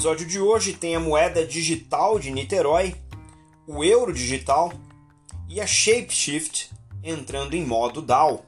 episódio de hoje tem a moeda digital de Niterói, o euro digital e a Shapeshift entrando em modo DAO.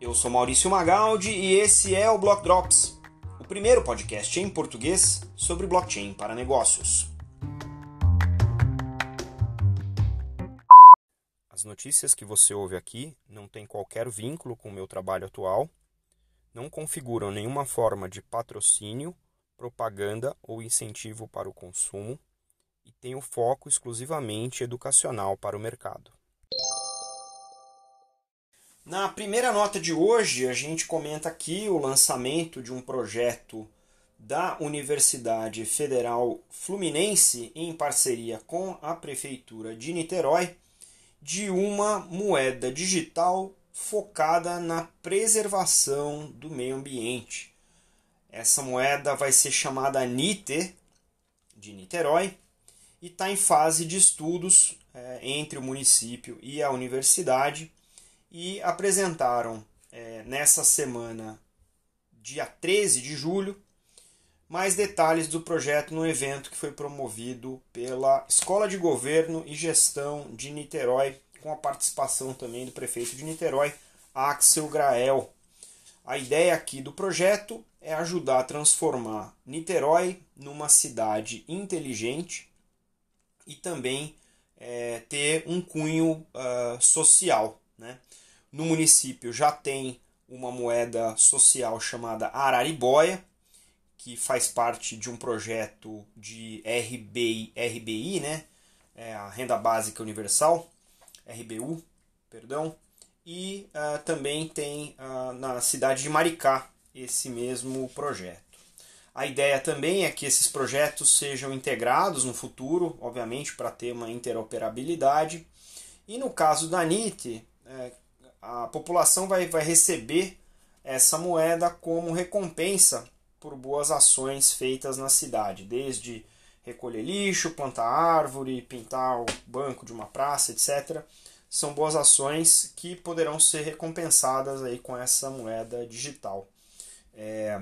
Eu sou Maurício Magaldi e esse é o Block Drops, o primeiro podcast em português sobre blockchain para negócios. As notícias que você ouve aqui não têm qualquer vínculo com o meu trabalho atual, não configuram nenhuma forma de patrocínio propaganda ou incentivo para o consumo e tem o um foco exclusivamente educacional para o mercado. Na primeira nota de hoje, a gente comenta aqui o lançamento de um projeto da Universidade Federal Fluminense, em parceria com a Prefeitura de Niterói, de uma moeda digital focada na preservação do meio ambiente essa moeda vai ser chamada Niter, de Niterói, e está em fase de estudos é, entre o município e a universidade. E apresentaram é, nessa semana, dia 13 de julho, mais detalhes do projeto no evento que foi promovido pela Escola de Governo e Gestão de Niterói, com a participação também do prefeito de Niterói, Axel Grael. A ideia aqui do projeto é ajudar a transformar Niterói numa cidade inteligente e também é, ter um cunho uh, social. Né? No município já tem uma moeda social chamada Arariboia, que faz parte de um projeto de RBI, RBI né? É a Renda Básica Universal, RBU, perdão, e uh, também tem uh, na cidade de Maricá esse mesmo projeto. A ideia também é que esses projetos sejam integrados no futuro, obviamente para ter uma interoperabilidade. E no caso da NIT, é, a população vai, vai receber essa moeda como recompensa por boas ações feitas na cidade, desde recolher lixo, plantar árvore, pintar o banco de uma praça, etc são boas ações que poderão ser recompensadas aí com essa moeda digital. É,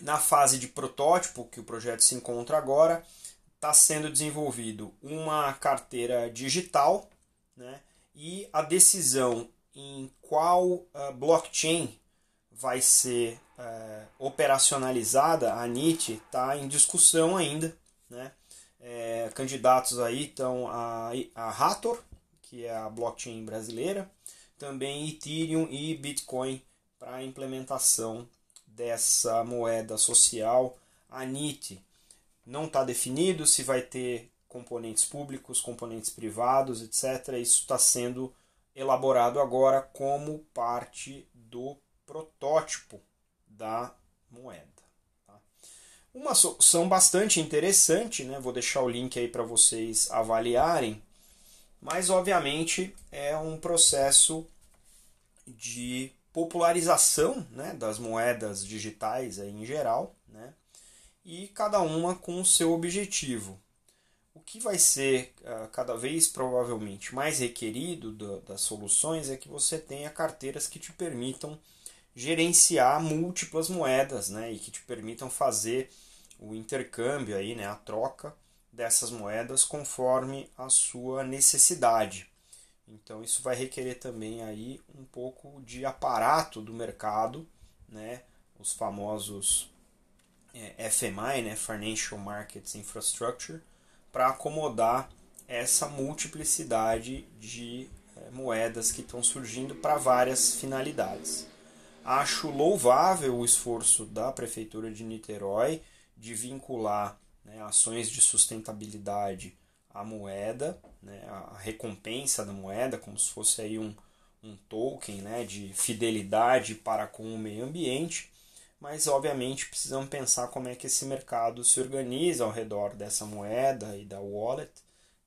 na fase de protótipo que o projeto se encontra agora, está sendo desenvolvido uma carteira digital né, e a decisão em qual uh, blockchain vai ser uh, operacionalizada, a NIT, está em discussão ainda. Né? É, candidatos aí estão a, a Hathor, que é a blockchain brasileira, também Ethereum e Bitcoin para a implementação dessa moeda social, a NIT. Não está definido se vai ter componentes públicos, componentes privados, etc. Isso está sendo elaborado agora como parte do protótipo da moeda. Tá? Uma solução bastante interessante, né? vou deixar o link aí para vocês avaliarem, mas obviamente é um processo de popularização né, das moedas digitais em geral, né, e cada uma com o seu objetivo. O que vai ser ah, cada vez provavelmente mais requerido das soluções é que você tenha carteiras que te permitam gerenciar múltiplas moedas né, e que te permitam fazer o intercâmbio, aí, né, a troca dessas moedas conforme a sua necessidade. Então isso vai requerer também aí um pouco de aparato do mercado, né? Os famosos é, FMI, né? Financial Markets Infrastructure, para acomodar essa multiplicidade de é, moedas que estão surgindo para várias finalidades. Acho louvável o esforço da prefeitura de Niterói de vincular né, ações de sustentabilidade à moeda, né, a recompensa da moeda, como se fosse aí um, um token né, de fidelidade para com o meio ambiente, mas obviamente precisamos pensar como é que esse mercado se organiza ao redor dessa moeda e da wallet,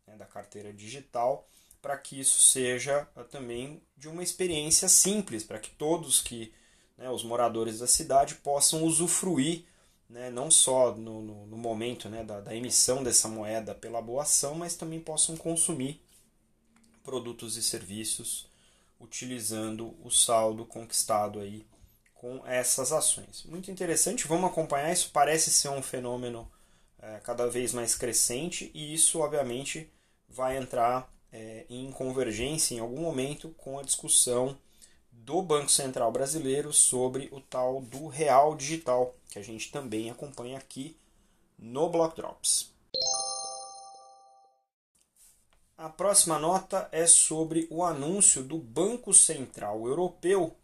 né, da carteira digital, para que isso seja ah, também de uma experiência simples, para que todos que né, os moradores da cidade possam usufruir né, não só no, no, no momento né, da, da, emissão dessa moeda pela boa ação, mas também possam consumir produtos e serviços utilizando o saldo conquistado aí com essas ações. Muito interessante, vamos acompanhar. Isso parece ser um fenômeno é, cada vez mais crescente e isso, obviamente, vai entrar é, em convergência em algum momento com a discussão do Banco Central Brasileiro sobre o tal do real digital, que a gente também acompanha aqui no Block Drops. A próxima nota é sobre o anúncio do Banco Central Europeu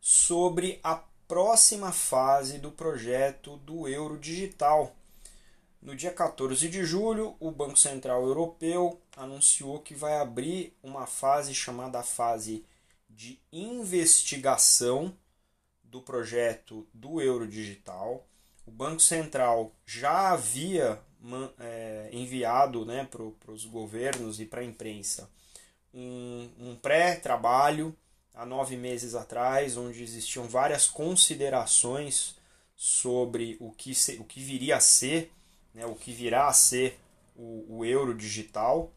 sobre a próxima fase do projeto do euro digital. No dia 14 de julho, o Banco Central Europeu anunciou que vai abrir uma fase chamada fase de investigação do projeto do euro digital. O Banco Central já havia é, enviado né, para os governos e para a imprensa um, um pré-trabalho há nove meses atrás, onde existiam várias considerações sobre o que, se, o que viria a ser, né, o que virá a ser o, o euro digital.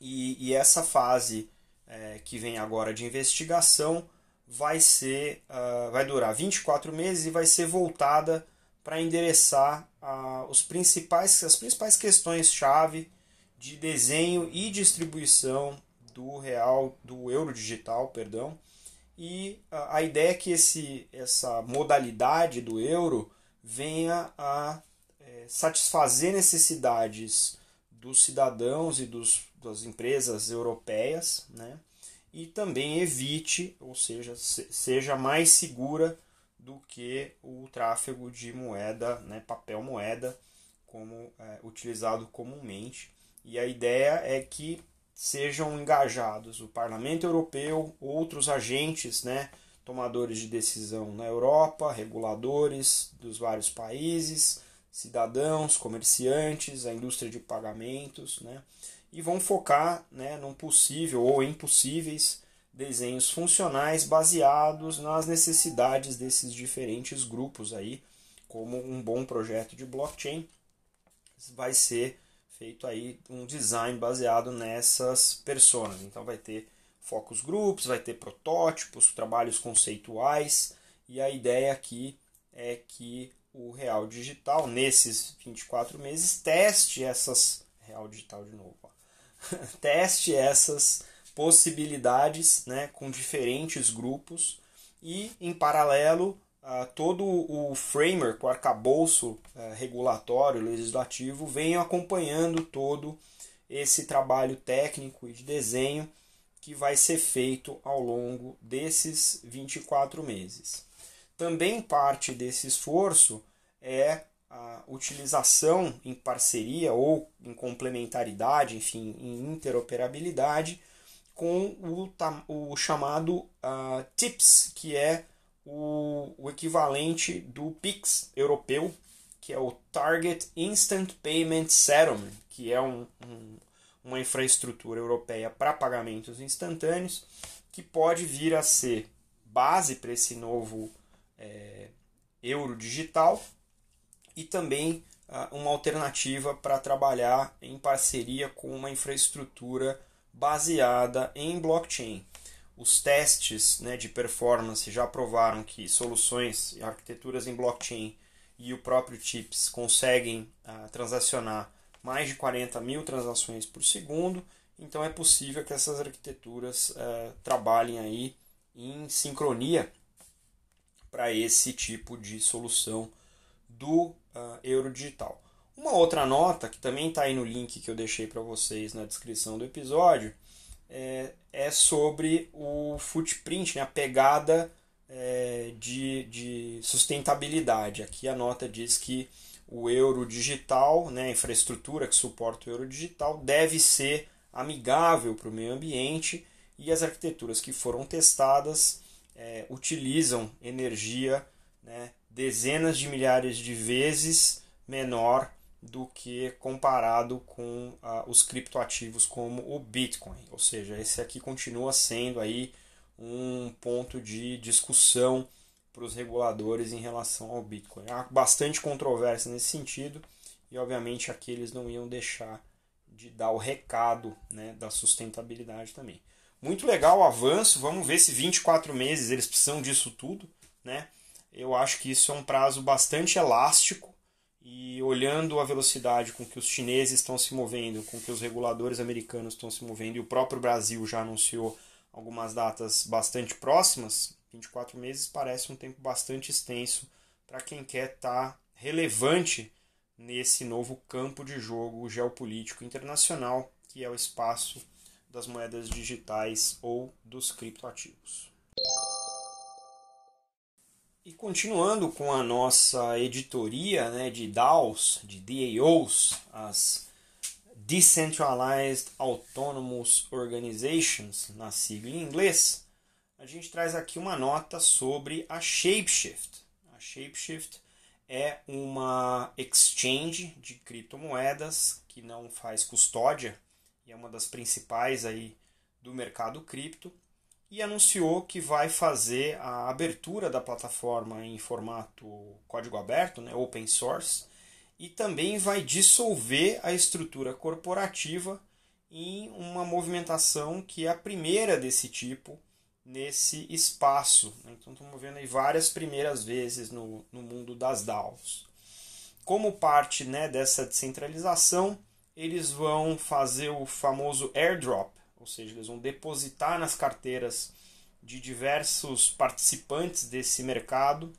E, e essa fase é, que vem agora de investigação vai ser uh, vai durar 24 meses e vai ser voltada para endereçar uh, os principais as principais questões chave de desenho e distribuição do real do euro digital perdão e uh, a ideia é que esse essa modalidade do euro venha a é, satisfazer necessidades dos cidadãos e dos das empresas europeias, né? E também evite, ou seja, seja mais segura do que o tráfego de moeda, né, papel moeda, como é, utilizado comumente. E a ideia é que sejam engajados o Parlamento Europeu, outros agentes, né, tomadores de decisão na Europa, reguladores dos vários países, cidadãos, comerciantes, a indústria de pagamentos, né? e vão focar né, num possível ou impossíveis desenhos funcionais baseados nas necessidades desses diferentes grupos aí, como um bom projeto de blockchain vai ser feito aí um design baseado nessas personas. Então vai ter focos grupos, vai ter protótipos, trabalhos conceituais e a ideia aqui é que o Real Digital nesses 24 meses teste essas Real Digital de novo. Ó teste essas possibilidades né, com diferentes grupos e, em paralelo, uh, todo o framework, o arcabouço uh, regulatório, legislativo, venha acompanhando todo esse trabalho técnico e de desenho que vai ser feito ao longo desses 24 meses. Também parte desse esforço é a utilização em parceria ou em complementaridade, enfim, em interoperabilidade com o, o chamado uh, ah, TIPS, que é o, o equivalente do PIX europeu, que é o Target Instant Payment Settlement, que é um, um, uma infraestrutura europeia para pagamentos instantâneos, que pode vir a ser base para esse novo é, euro digital e também ah, uma alternativa para trabalhar em parceria com uma infraestrutura baseada em blockchain. Os testes né, de performance já provaram que soluções e arquiteturas em blockchain e o próprio TIPS conseguem ah, transacionar mais de 40 mil transações por segundo, então é possível que essas arquiteturas eh, trabalhem aí em sincronia para esse tipo de solução do uh, euro digital. Uma outra nota, que também está aí no link que eu deixei para vocês na descrição do episódio, é, é sobre o footprint, né, a pegada é, de, de, sustentabilidade. Aqui a nota diz que o euro digital, né, a infraestrutura que suporta o euro digital, deve ser amigável para o meio ambiente e as arquiteturas que foram testadas é, utilizam energia né, dezenas de milhares de vezes menor do que comparado com ah, os criptoativos como o Bitcoin. Ou seja, esse aqui continua sendo aí um ponto de discussão para os reguladores em relação ao Bitcoin. Há bastante controvérsia nesse sentido e, obviamente, aqui eles não iam deixar de dar o recado né, da sustentabilidade também. Muito legal o avanço, vamos ver se 24 meses eles precisam disso tudo, né? Eu acho que isso é um prazo bastante elástico e olhando a velocidade com que os chineses estão se movendo, com que os reguladores americanos estão se movendo e o próprio Brasil já anunciou algumas datas bastante próximas, 24 meses parece um tempo bastante extenso para quem quer estar tá relevante nesse novo campo de jogo geopolítico internacional, que é o espaço das moedas digitais ou dos criptoativos. E continuando com a nossa editoria né, de DAOs, de DAOs, as Decentralized Autonomous Organizations, na sigla em inglês, a gente traz aqui uma nota sobre a Shapeshift. A Shapeshift é uma exchange de criptomoedas que não faz custódia e é uma das principais aí do mercado cripto e anunciou que vai fazer a abertura da plataforma em formato código aberto, né, open source, e também vai dissolver a estrutura corporativa em uma movimentação que é a primeira desse tipo nesse espaço. Né. Então estamos vendo aí várias primeiras vezes no, no mundo das DAOs. Como parte né, dessa descentralização, eles vão fazer o famoso airdrop, ou seja, eles vão depositar nas carteiras de diversos participantes desse mercado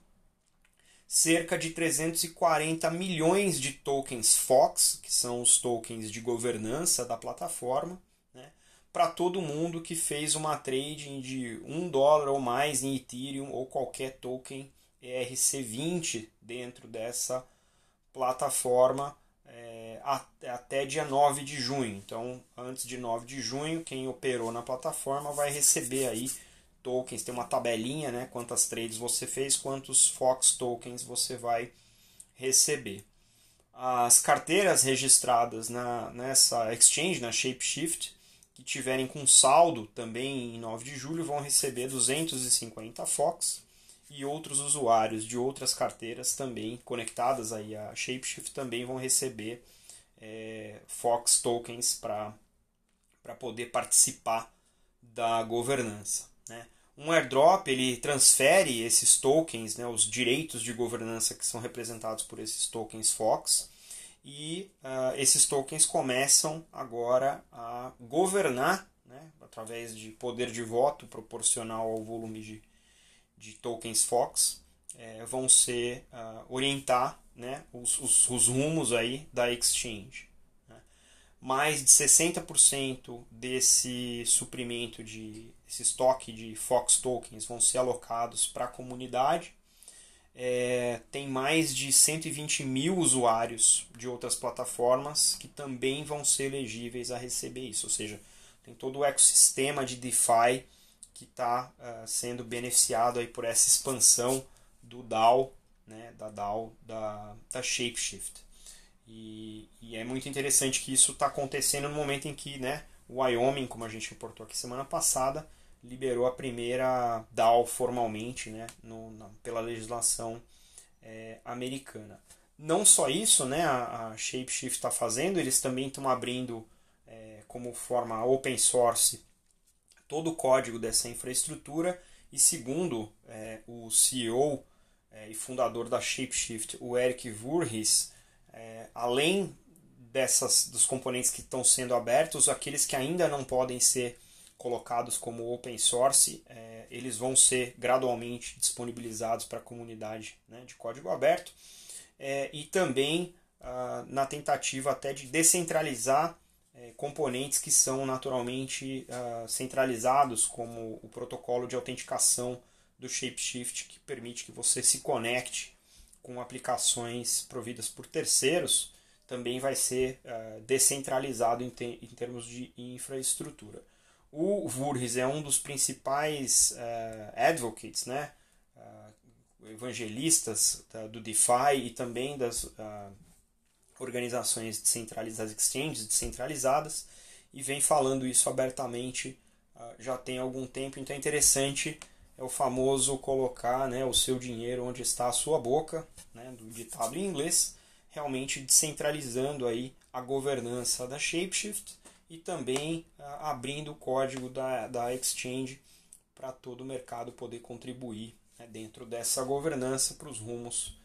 cerca de 340 milhões de tokens Fox, que são os tokens de governança da plataforma, né, para todo mundo que fez uma trading de um dólar ou mais em Ethereum ou qualquer token ERC20 dentro dessa plataforma é até dia 9 de junho. Então, antes de 9 de junho, quem operou na plataforma vai receber aí tokens. Tem uma tabelinha, né? Quantas trades você fez, quantos Fox tokens você vai receber. As carteiras registradas na, nessa exchange, na Shapeshift, que tiverem com saldo também em 9 de julho vão receber 250 Fox e outros usuários de outras carteiras também conectadas aí a Shapeshift também vão receber é, Fox tokens para poder participar da governança. Né? Um airdrop ele transfere esses tokens, né, os direitos de governança que são representados por esses tokens Fox, e uh, esses tokens começam agora a governar né, através de poder de voto proporcional ao volume de, de tokens Fox é, vão ser uh, orientar né, os, os, os, rumos aí da exchange. Né? Mais de 60% desse suprimento de esse estoque de Fox tokens vão ser alocados para a comunidade. É, tem mais de 120 mil usuários de outras plataformas que também vão ser elegíveis a receber isso. Ou seja, tem todo o ecossistema de DeFi que está uh, ah, sendo beneficiado aí por essa expansão do DAO, né, da DAO, da, da Shapeshift. E, e é muito interessante que isso está acontecendo no momento em que né, o Wyoming, como a gente reportou aqui semana passada, liberou a primeira DAO formalmente né, no, na, pela legislação é, americana. Não só isso, né, a, a Shapeshift está fazendo, eles também estão abrindo é, como forma open source todo o código dessa infraestrutura. E segundo é, o CEO é, e fundador da Shapeshift, o Eric Voorhis, é, além dessas dos componentes que estão sendo abertos, aqueles que ainda não podem ser colocados como open source, é, eles vão ser gradualmente disponibilizados para a comunidade né, de código aberto é, e também ah, na tentativa até de descentralizar é, componentes que são naturalmente ah, centralizados, como o protocolo de autenticação do Shapeshift que permite que você se conecte com aplicações providas por terceiros, também vai ser uh, descentralizado em, te em, termos de infraestrutura. O VURGS é um dos principais uh, advocates, né? Uh, evangelistas do DeFi e também das organizações descentralizadas, exchanges descentralizadas, e vem falando isso abertamente já tem algum tempo, então é interessante é o famoso colocar né, o seu dinheiro onde está a sua boca, né, do ditado em inglês, realmente descentralizando aí a governança da Shapeshift e também ah, abrindo o código da, da exchange para todo o mercado poder contribuir né, dentro dessa governança para os rumos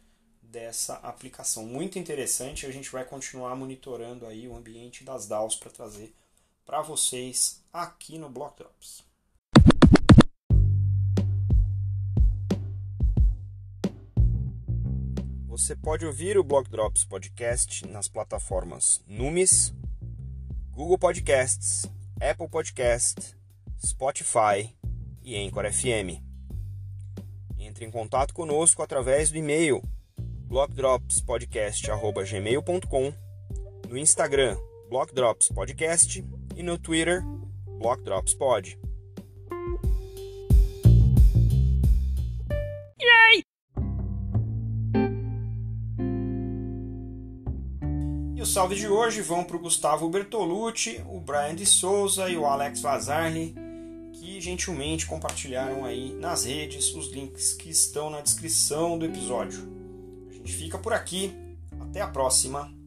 dessa aplicação. Muito interessante, a gente vai continuar monitorando aí o ambiente das DAOs para trazer para vocês aqui no Block Drops. Você pode ouvir o Blog Drops Podcast nas plataformas Numis, Google Podcasts, Apple Podcast, Spotify e Anchor FM. Entre em contato conosco através do e-mail blogdropspodcast@gmail.com, no Instagram Drops Podcast e no Twitter Pod. salve de hoje vão para o Gustavo Bertolucci, o Brian de Souza e o Alex Vazarli, que gentilmente compartilharam aí nas redes os links que estão na descrição do episódio. A gente fica por aqui, até a próxima!